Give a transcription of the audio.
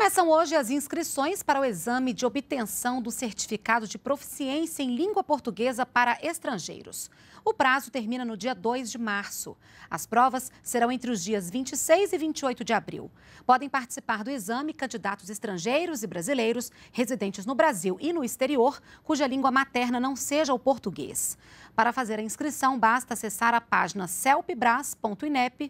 Começam hoje as inscrições para o exame de obtenção do certificado de proficiência em língua portuguesa para estrangeiros. O prazo termina no dia 2 de março. As provas serão entre os dias 26 e 28 de abril. Podem participar do exame candidatos estrangeiros e brasileiros residentes no Brasil e no exterior, cuja língua materna não seja o português. Para fazer a inscrição, basta acessar a página celpbras.inep.gov.br.